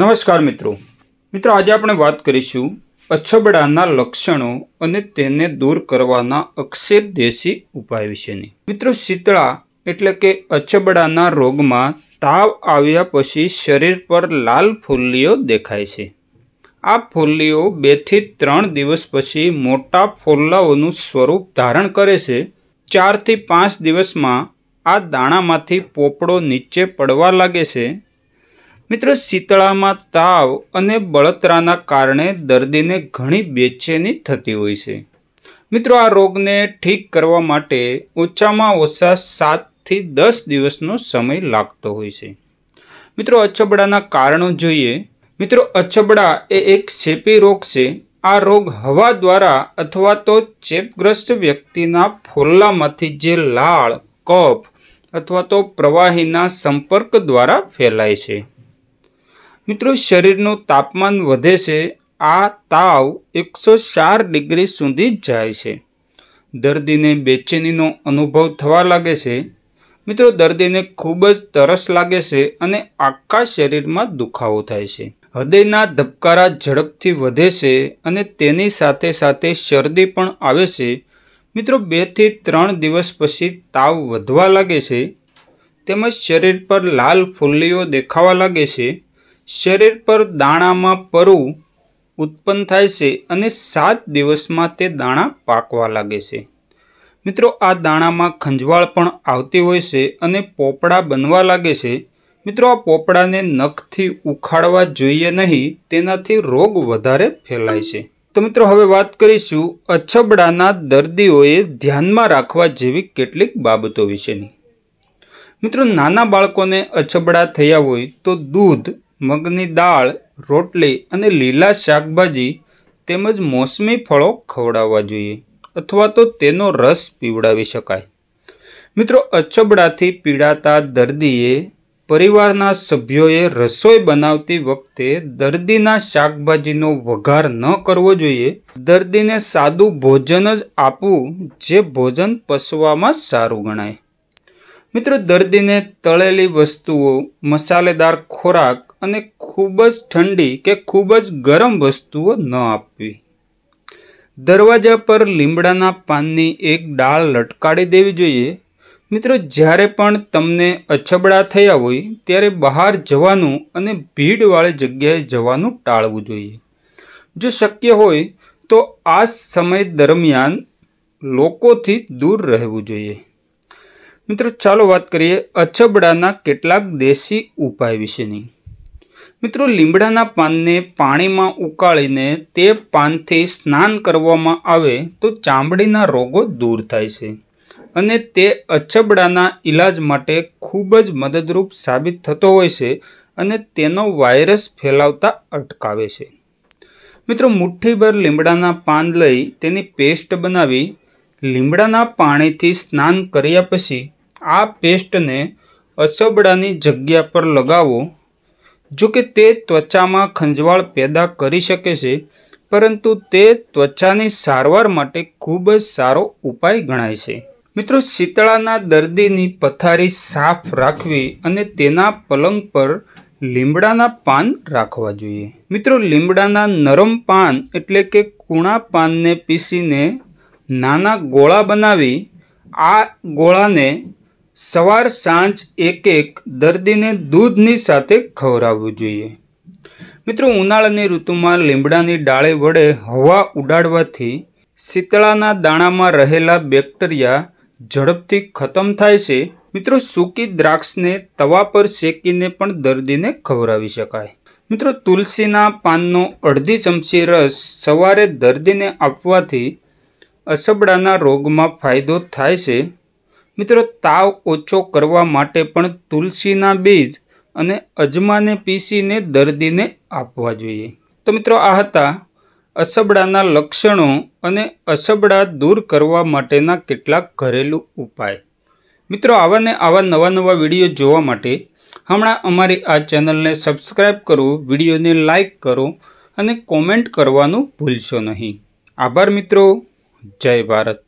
નમસ્કાર મિત્રો મિત્રો આજે આપણે વાત કરીશું અછબડાના લક્ષણો અને તેને દૂર કરવાના અક્ષેપ દેશી ઉપાય વિશેની મિત્રો શીતળા એટલે કે અછબડાના રોગમાં તાવ આવ્યા પછી શરીર પર લાલ ફોલ્લીઓ દેખાય છે આ ફોલ્લીઓ બેથી ત્રણ દિવસ પછી મોટા ફોલ્લાઓનું સ્વરૂપ ધારણ કરે છે ચારથી પાંચ દિવસમાં આ દાણામાંથી પોપડો નીચે પડવા લાગે છે મિત્રો શીતળામાં તાવ અને બળતરાના કારણે દર્દીને ઘણી બેચેની થતી હોય છે મિત્રો આ રોગને ઠીક કરવા માટે ઓછામાં ઓછા સાતથી દસ દિવસનો સમય લાગતો હોય છે મિત્રો અછબડાના કારણો જોઈએ મિત્રો અછબડા એ એક ચેપી રોગ છે આ રોગ હવા દ્વારા અથવા તો ચેપગ્રસ્ત વ્યક્તિના ફોલ્લામાંથી જે લાળ કફ અથવા તો પ્રવાહીના સંપર્ક દ્વારા ફેલાય છે મિત્રો શરીરનું તાપમાન વધે છે આ તાવ એકસો ચાર ડિગ્રી સુધી જાય છે દર્દીને બેચેનીનો અનુભવ થવા લાગે છે મિત્રો દર્દીને ખૂબ જ તરસ લાગે છે અને આખા શરીરમાં દુખાવો થાય છે હૃદયના ધબકારા ઝડપથી વધે છે અને તેની સાથે સાથે શરદી પણ આવે છે મિત્રો બેથી ત્રણ દિવસ પછી તાવ વધવા લાગે છે તેમજ શરીર પર લાલ ફુલ્લીઓ દેખાવા લાગે છે શરીર પર દાણામાં પરુ ઉત્પન્ન થાય છે અને સાત દિવસમાં તે દાણા પાકવા લાગે છે મિત્રો આ દાણામાં ખંજવાળ પણ આવતી હોય છે અને પોપડા બનવા લાગે છે મિત્રો આ પોપડાને નખથી ઉખાડવા જોઈએ નહીં તેનાથી રોગ વધારે ફેલાય છે તો મિત્રો હવે વાત કરીશું અછબડાના દર્દીઓએ ધ્યાનમાં રાખવા જેવી કેટલીક બાબતો વિશેની મિત્રો નાના બાળકોને અછબડા થયા હોય તો દૂધ મગની દાળ રોટલી અને લીલા શાકભાજી તેમજ મોસમી ફળો ખવડાવવા જોઈએ અથવા તો તેનો રસ પીવડાવી શકાય મિત્રો અછબડાથી પીડાતા દર્દીએ પરિવારના સભ્યોએ રસોઈ બનાવતી વખતે દર્દીના શાકભાજીનો વઘાર ન કરવો જોઈએ દર્દીને સાદું ભોજન જ આપવું જે ભોજન પસવામાં સારું ગણાય મિત્રો દર્દીને તળેલી વસ્તુઓ મસાલેદાર ખોરાક અને ખૂબ જ ઠંડી કે ખૂબ જ ગરમ વસ્તુઓ ન આપવી દરવાજા પર લીમડાના પાનની એક ડાળ લટકાડી દેવી જોઈએ મિત્રો જ્યારે પણ તમને અછબડા થયા હોય ત્યારે બહાર જવાનું અને ભીડવાળી જગ્યાએ જવાનું ટાળવું જોઈએ જો શક્ય હોય તો આ સમય દરમિયાન લોકોથી દૂર રહેવું જોઈએ મિત્રો ચાલો વાત કરીએ અછબડાના કેટલાક દેશી ઉપાય વિશેની મિત્રો લીમડાના પાનને પાણીમાં ઉકાળીને તે પાનથી સ્નાન કરવામાં આવે તો ચામડીના રોગો દૂર થાય છે અને તે અછબડાના ઈલાજ માટે ખૂબ જ મદદરૂપ સાબિત થતો હોય છે અને તેનો વાયરસ ફેલાવતા અટકાવે છે મિત્રો મુઠ્ઠીભર લીમડાના પાન લઈ તેની પેસ્ટ બનાવી લીમડાના પાણીથી સ્નાન કર્યા પછી આ પેસ્ટને અછબડાની જગ્યા પર લગાવો જો કે તે ત્વચામાં ખંજવાળ પેદા કરી શકે છે પરંતુ તે ત્વચાની સારવાર માટે ખૂબ જ સારો ઉપાય ગણાય છે મિત્રો શીતળાના દર્દીની પથારી સાફ રાખવી અને તેના પલંગ પર લીમડાના પાન રાખવા જોઈએ મિત્રો લીમડાના નરમ પાન એટલે કે કૂણા પાનને પીસીને નાના ગોળા બનાવી આ ગોળાને સવાર સાંજ એક એક દર્દીને દૂધની સાથે ખવડાવવું જોઈએ મિત્રો ઉનાળાની ઋતુમાં લીમડાની ડાળે વડે હવા ઉડાડવાથી શીતળાના દાણામાં રહેલા બેક્ટેરિયા ઝડપથી ખતમ થાય છે મિત્રો સૂકી દ્રાક્ષને તવા પર શેકીને પણ દર્દીને ખવડાવી શકાય મિત્રો તુલસીના પાનનો અડધી ચમચી રસ સવારે દર્દીને આપવાથી અસબડાના રોગમાં ફાયદો થાય છે મિત્રો તાવ ઓછો કરવા માટે પણ તુલસીના બીજ અને અજમાને પીસીને દર્દીને આપવા જોઈએ તો મિત્રો આ હતા અસબડાના લક્ષણો અને અસબડા દૂર કરવા માટેના કેટલાક ઘરેલું ઉપાય મિત્રો આવાને આવા નવા નવા વિડીયો જોવા માટે હમણાં અમારી આ ચેનલને સબસ્ક્રાઈબ કરો વિડીયોને લાઇક કરો અને કોમેન્ટ કરવાનું ભૂલશો નહીં આભાર મિત્રો જય ભારત